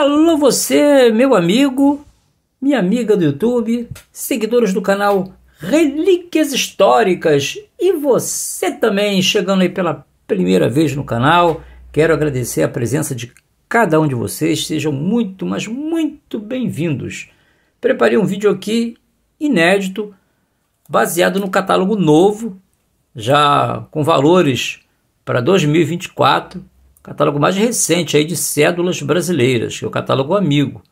Alô você, meu amigo, minha amiga do YouTube, seguidores do canal Relíquias Históricas e você também chegando aí pela primeira vez no canal. Quero agradecer a presença de cada um de vocês, sejam muito, mas muito bem-vindos. Preparei um vídeo aqui inédito, baseado no catálogo novo, já com valores para 2024 catálogo mais recente aí de cédulas brasileiras, que é o catálogo Amigo.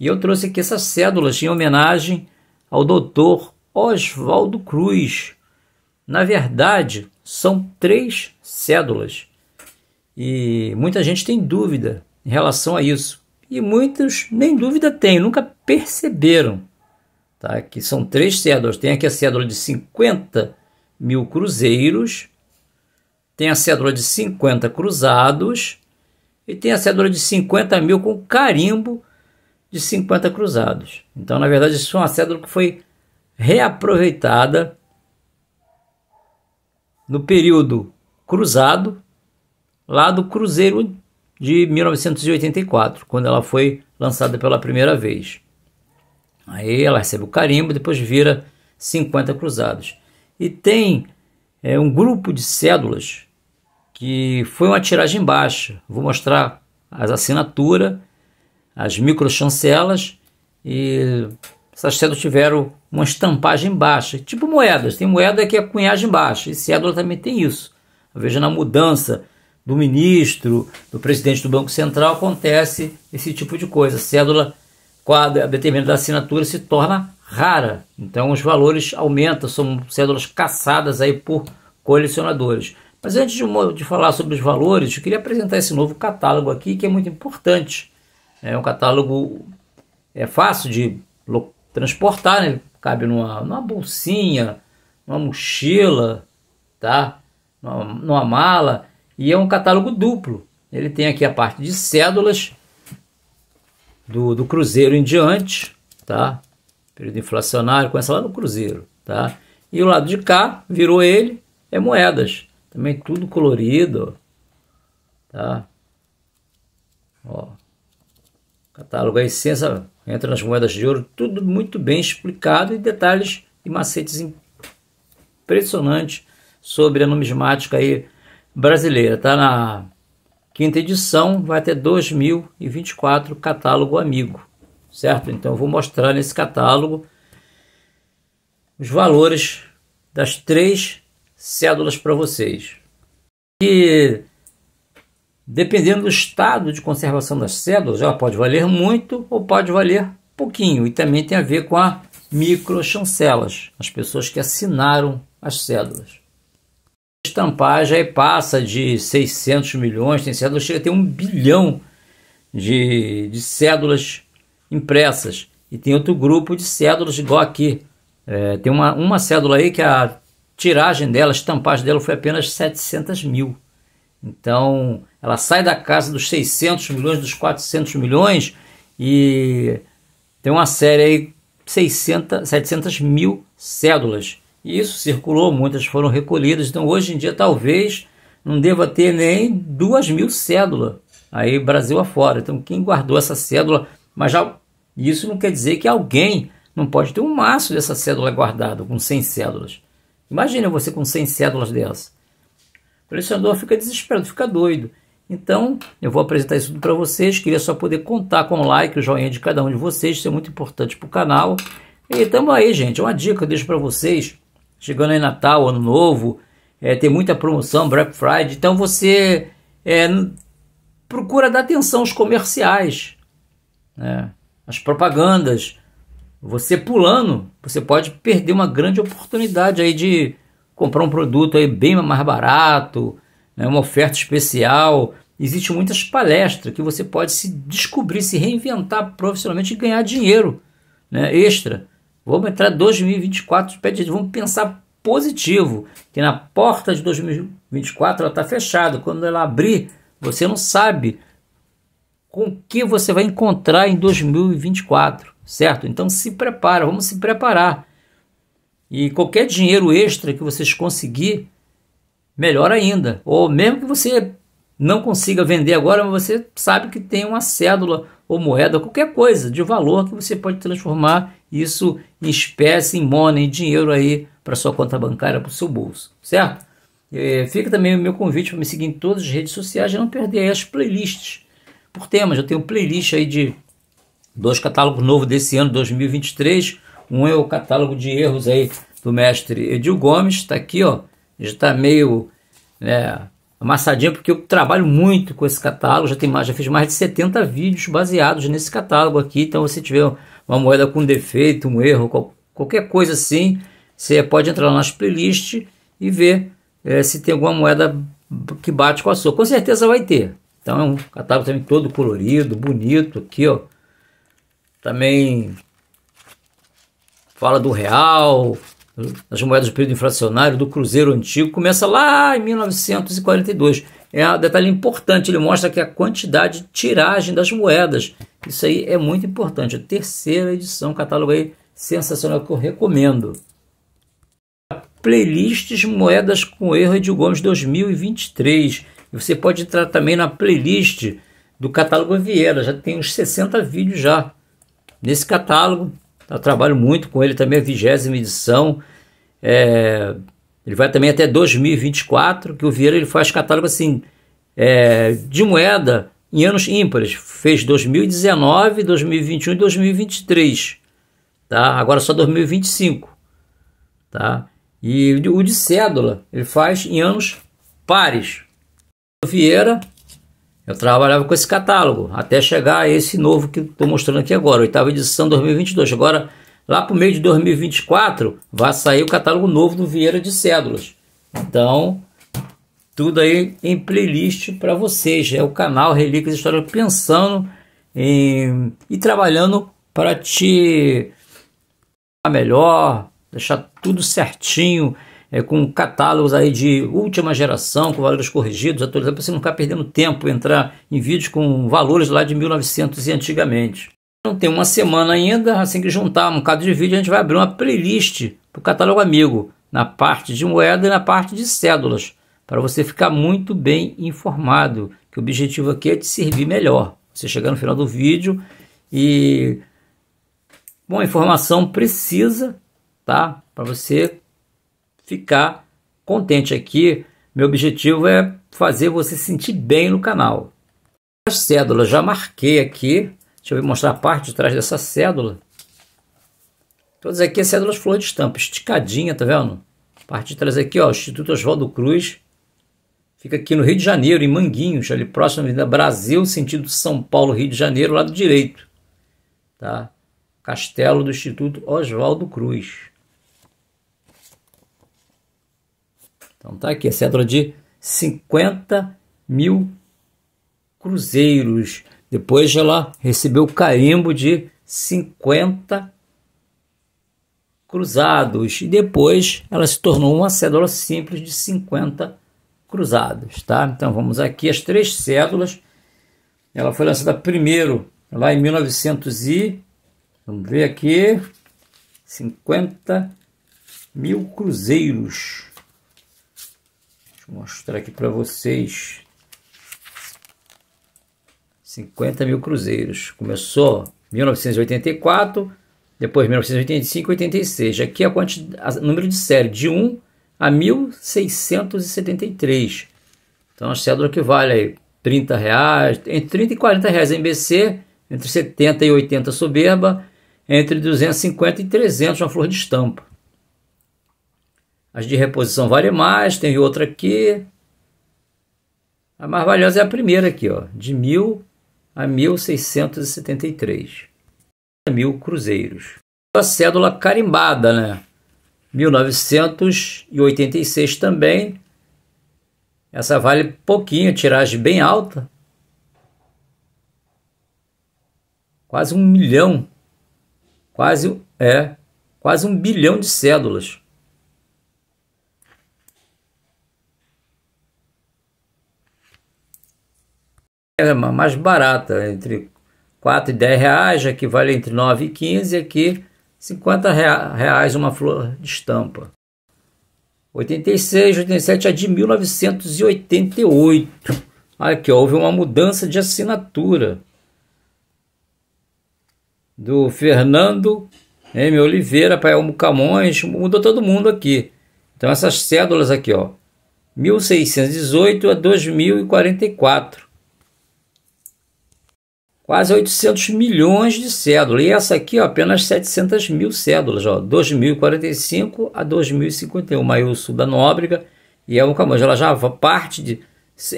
E eu trouxe aqui essas cédulas em homenagem ao doutor Oswaldo Cruz. Na verdade, são três cédulas. E muita gente tem dúvida em relação a isso. E muitos nem dúvida têm, nunca perceberam. Tá? Que são três cédulas. Tem aqui a cédula de 50 mil cruzeiros tem a cédula de 50 cruzados e tem a cédula de 50 mil com carimbo de 50 cruzados. Então, na verdade, isso é uma cédula que foi reaproveitada no período cruzado, lá do Cruzeiro de 1984, quando ela foi lançada pela primeira vez. Aí ela recebe o carimbo, depois vira 50 cruzados. E tem é, um grupo de cédulas que foi uma tiragem baixa. Vou mostrar as assinaturas, as microchancelas e essas cédulas tiveram uma estampagem baixa, tipo moedas. Tem moeda que é cunhagem baixa e cédula também tem isso. Veja na mudança do ministro, do presidente do Banco Central, acontece esse tipo de coisa. A cédula com a determinada assinatura se torna rara. Então os valores aumentam, são cédulas caçadas aí por colecionadores. Mas antes de, uma, de falar sobre os valores, eu queria apresentar esse novo catálogo aqui que é muito importante. É um catálogo é fácil de transportar, né? cabe numa, numa bolsinha, numa mochila, tá? Numa, numa mala. E é um catálogo duplo. Ele tem aqui a parte de cédulas do, do cruzeiro em diante, tá? Período inflacionário, começa lá no cruzeiro, tá? E o lado de cá, virou ele, é moedas. Também tudo colorido, tá? Ó, catálogo, a essência, entra nas moedas de ouro, tudo muito bem explicado e detalhes e macetes impressionantes sobre a numismática aí brasileira. Tá na quinta edição, vai até 2024, catálogo amigo, certo? Então eu vou mostrar nesse catálogo os valores das três cédulas para vocês. E dependendo do estado de conservação das cédulas, ela pode valer muito ou pode valer pouquinho. E também tem a ver com a microchancelas, as pessoas que assinaram as cédulas. A estampagem aí passa de 600 milhões, tem cédulas, chega a ter um bilhão de, de cédulas impressas. E tem outro grupo de cédulas, igual aqui. É, tem uma, uma cédula aí que a tiragem dela, estampagem dela foi apenas 700 mil. Então, ela sai da casa dos 600 milhões, dos 400 milhões e tem uma série aí, 600, 700 mil cédulas. E isso circulou, muitas foram recolhidas. Então, hoje em dia, talvez não deva ter nem 2 mil cédulas aí Brasil afora. Então, quem guardou essa cédula, mas já isso não quer dizer que alguém não pode ter um maço dessa cédula guardado, com 100 cédulas. Imagina você com 100 cédulas dessa. O colecionador fica desesperado, fica doido. Então, eu vou apresentar isso tudo para vocês. Queria só poder contar com o like, o joinha de cada um de vocês. Isso é muito importante para o canal. E tamo aí, gente. Uma dica que eu deixo para vocês. Chegando aí Natal, Ano Novo, é, tem muita promoção, Black Friday. Então, você é, procura dar atenção aos comerciais, né? as propagandas. Você pulando, você pode perder uma grande oportunidade aí de comprar um produto aí bem mais barato, né, uma oferta especial. Existem muitas palestras que você pode se descobrir, se reinventar profissionalmente e ganhar dinheiro né, extra. Vamos entrar 2024, vamos pensar positivo, que na porta de 2024 ela está fechada. Quando ela abrir, você não sabe com que você vai encontrar em 2024 certo? Então se prepara, vamos se preparar. E qualquer dinheiro extra que vocês conseguir, melhor ainda. Ou mesmo que você não consiga vender agora, mas você sabe que tem uma cédula ou moeda, qualquer coisa de valor que você pode transformar isso em espécie, em money, em dinheiro aí para sua conta bancária, para o seu bolso, certo? Eh, fica também o meu convite para me seguir em todas as redes sociais e não perder as playlists por temas. Eu tenho playlist aí de Dois catálogos novos desse ano, 2023. Um é o catálogo de erros aí do mestre Edil Gomes, está aqui, ó. Já está meio né, amassadinho, porque eu trabalho muito com esse catálogo. Já, tem mais, já fiz mais de 70 vídeos baseados nesse catálogo aqui. Então, se tiver uma moeda com defeito, um erro, qualquer coisa assim, você pode entrar lá nas playlists e ver é, se tem alguma moeda que bate com a sua. Com certeza vai ter. Então é um catálogo também todo colorido, bonito aqui, ó também fala do real, das moedas do período inflacionário, do cruzeiro antigo, começa lá em 1942. É um detalhe importante, ele mostra que a quantidade de tiragem das moedas, isso aí é muito importante. A terceira edição, catálogo aí sensacional que eu recomendo. Playlists Moedas com Erro de Gomes 2023. E você pode entrar também na playlist do catálogo Vieira, já tem uns 60 vídeos já nesse catálogo. Eu trabalho muito com ele também, a vigésima edição. É, ele vai também até 2024, que o Vieira ele faz catálogo assim é, de moeda em anos ímpares. Fez 2019, 2021 e 2023. Tá? Agora só 2025. Tá? E o de cédula ele faz em anos pares. O Vieira eu trabalhava com esse catálogo até chegar a esse novo que estou mostrando aqui agora, oitava edição 2022. Agora, lá para o meio de 2024, vai sair o catálogo novo do Vieira de Cédulas. Então, tudo aí em playlist para vocês. É o canal Relíquias História pensando em, e trabalhando para te melhor, deixar tudo certinho é, com catálogos aí de última geração, com valores corrigidos, atualizados, para você não ficar perdendo tempo, entrar em vídeos com valores lá de 1900 e antigamente. Não tem uma semana ainda, assim que juntar um bocado de vídeo, a gente vai abrir uma playlist para o catálogo amigo, na parte de moeda e na parte de cédulas, para você ficar muito bem informado, que o objetivo aqui é te servir melhor. Você chegar no final do vídeo e bom, a informação precisa, tá? Para você ficar contente aqui. Meu objetivo é fazer você se sentir bem no canal. As cédulas já marquei aqui. Deixa eu mostrar a parte de trás dessa cédula. Todas aqui as cédulas flor de estampa, esticadinha, tá vendo? A parte de trás aqui, ó, Instituto Oswaldo Cruz. Fica aqui no Rio de Janeiro, em Manguinhos, ali próximo da Brasil, sentido São Paulo, Rio de Janeiro, lado direito. Tá? Castelo do Instituto Oswaldo Cruz. Então tá aqui, a cédula de 50 mil cruzeiros. Depois ela recebeu o carimbo de 50 cruzados. E depois ela se tornou uma cédula simples de 50 cruzados. Tá? Então vamos aqui as três cédulas. Ela foi lançada primeiro lá em 1900 e... Vamos ver aqui. 50 mil cruzeiros. Deixa eu mostrar aqui para vocês. 50 mil cruzeiros. Começou 1984, depois 1985 86. Aqui é o número de série, de 1 a 1673. Então a cédula que vale aí 30 reais, entre 30 e 40 reais MBC, entre 70 e 80 soberba, entre 250 e 300 uma flor de estampa. As de reposição vale mais, tem outra aqui. A mais valiosa é a primeira aqui, ó, de 1.000 a 1.673. Mil cruzeiros. A cédula carimbada, né? 1986 também. Essa vale pouquinho, tiragem bem alta. Quase um milhão. Quase, é, quase um bilhão de cédulas. é mais barata, entre 4 e 10 reais, aqui vale entre 9 e 15, aqui 50 reais uma flor de estampa. 86, 87 é de 1988. Aqui ó, houve uma mudança de assinatura do Fernando M. Oliveira para Elmo Camões, mudou todo mundo aqui. Então essas cédulas aqui, ó, 1618 a 2044 quase 800 milhões de cédulas. E essa aqui, ó, apenas 700 mil cédulas, ó, 2045 a 2051. Maior sul da Nóbrega e é um camões. Ela já parte de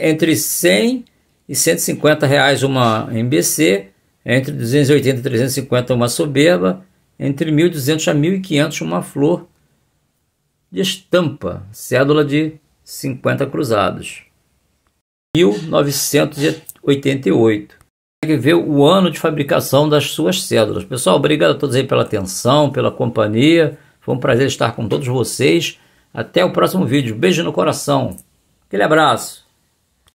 entre 100 e 150 reais uma MBC, entre 280 e 350 uma soberba, entre 1.200 a 1.500 uma flor de estampa, cédula de 50 cruzados. 1988 ver o ano de fabricação das suas cédulas. Pessoal, obrigado a todos aí pela atenção, pela companhia. Foi um prazer estar com todos vocês. Até o próximo vídeo. Beijo no coração. Aquele abraço.